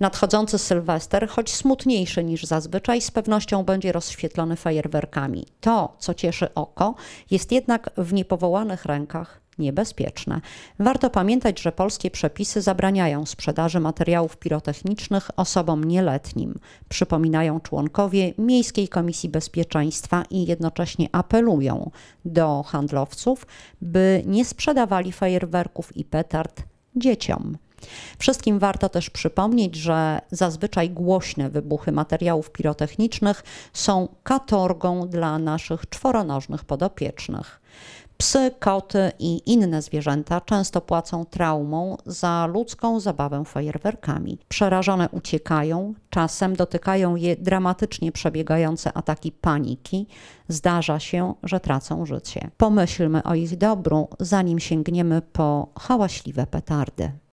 Nadchodzący Sylwester, choć smutniejszy niż zazwyczaj, z pewnością będzie rozświetlony fajerwerkami. To, co cieszy oko, jest jednak w niepowołanych rękach niebezpieczne. Warto pamiętać, że polskie przepisy zabraniają sprzedaży materiałów pirotechnicznych osobom nieletnim. Przypominają członkowie Miejskiej Komisji Bezpieczeństwa i jednocześnie apelują do handlowców, by nie sprzedawali fajerwerków i petard dzieciom. Wszystkim warto też przypomnieć, że zazwyczaj głośne wybuchy materiałów pirotechnicznych są katorgą dla naszych czworonożnych podopiecznych. Psy, koty i inne zwierzęta często płacą traumą za ludzką zabawę fajerwerkami. Przerażone uciekają, czasem dotykają je dramatycznie przebiegające ataki paniki. Zdarza się, że tracą życie. Pomyślmy o ich dobru, zanim sięgniemy po hałaśliwe petardy.